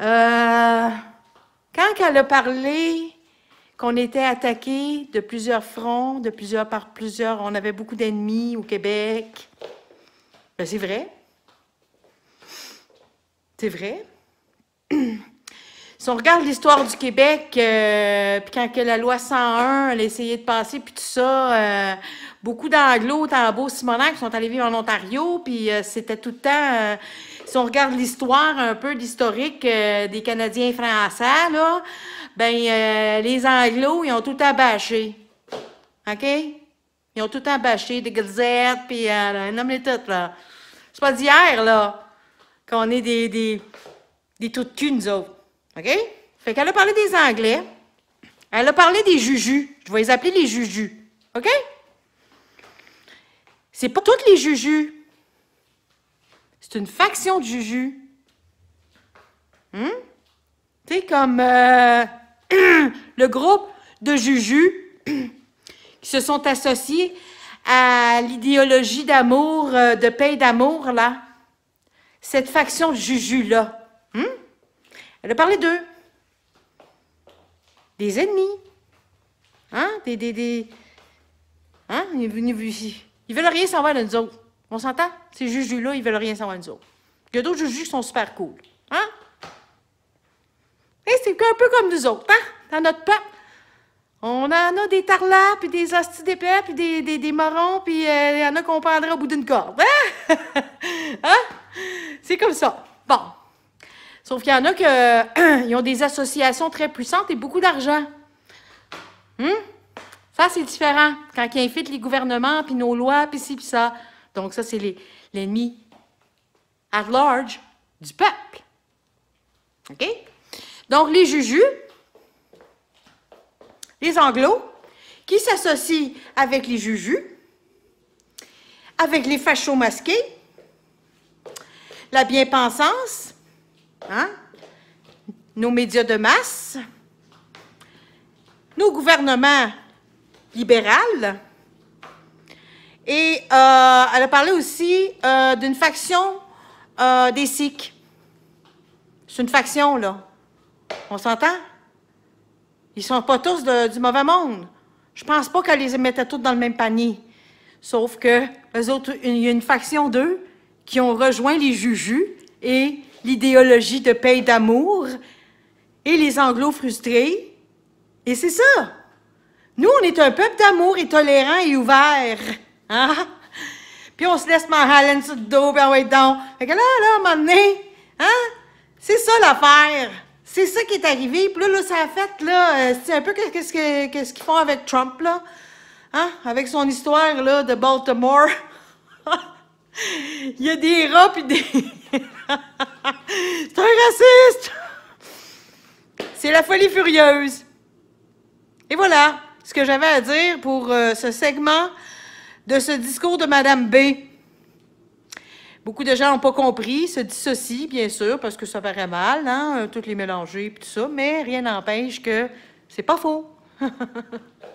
Euh, quand elle a parlé qu'on était attaqué de plusieurs fronts, de plusieurs par plusieurs, on avait beaucoup d'ennemis au Québec, ben, c'est vrai. C'est vrai. si on regarde l'histoire du Québec, euh, puis quand que la loi 101 a essayé de passer, puis tout ça, euh, beaucoup d'Anglo, Tambo, Simonac sont allés vivre en Ontario, puis euh, c'était tout le temps si on regarde l'histoire un peu, l'historique euh, des Canadiens français, là, ben, euh, les Anglo ils ont tout abâché. OK? Ils ont tout abâché, des gazettes, puis un euh, homme les toutes, là. C'est pas d'hier, là, qu'on est des, des, des de autres. OK? Fait qu'elle a parlé des Anglais. Elle a parlé des jujus. Je vais les appeler les jujus. OK? C'est pas toutes les jujus. C'est une faction de Juju. Hmm? Tu sais, comme euh, le groupe de Juju qui se sont associés à l'idéologie d'amour, euh, de paix d'amour, là. Cette faction de Juju-là. Hmm? Elle a parlé d'eux. Des ennemis. Hein? Des, des, Hein? Ils, veulent rien savoir de nous autres. On s'entend? Ces jujus-là, ils veulent rien savoir de nous autres. Il y a d'autres jujus qui sont super cool. Hein? Eh, c'est un peu comme nous autres, hein? Dans notre peuple. On en a des tarlats, puis des hosties d'épais, puis des, des, des marrons, puis euh, il y en a qu'on prendrait au bout d'une corde. Hein? Hein? C'est comme ça. Bon. Sauf qu'il y en a qui ont des associations très puissantes et beaucoup d'argent. Hmm? Ça, c'est différent. Quand ils invitent les gouvernements, puis nos lois, puis ci, puis ça. Donc ça, c'est l'ennemi at large du peuple. OK? Donc les Jujus, les Anglos, qui s'associent avec les Jujus, avec les fachos masqués, la bien-pensance, hein, nos médias de masse, nos gouvernements libéraux, et euh, elle a parlé aussi euh, d'une faction euh, des Sikhs. C'est une faction, là. On s'entend? Ils sont pas tous de, du mauvais monde. Je pense pas qu'elle les mettait tous dans le même panier. Sauf que il y a une faction d'eux qui ont rejoint les Jujus et l'idéologie de paix d'amour et les Anglo frustrés. Et c'est ça. Nous, on est un peuple d'amour et tolérant et ouvert. Hein? Puis on se laisse marraler sur le dos, puis on là, là, à un hein? C'est ça l'affaire. C'est ça qui est arrivé. Puis là, ça a fait, là, euh, c'est un peu qu'est-ce qu'ils font avec Trump, là. Hein? Avec son histoire, là, de Baltimore. Il y a des rats, puis des... c'est un raciste! C'est la folie furieuse. Et voilà ce que j'avais à dire pour euh, ce segment de ce discours de Mme B. Beaucoup de gens n'ont pas compris, se dissocient, bien sûr, parce que ça paraît mal, hein, toutes les mélanger et tout ça, mais rien n'empêche que c'est pas faux.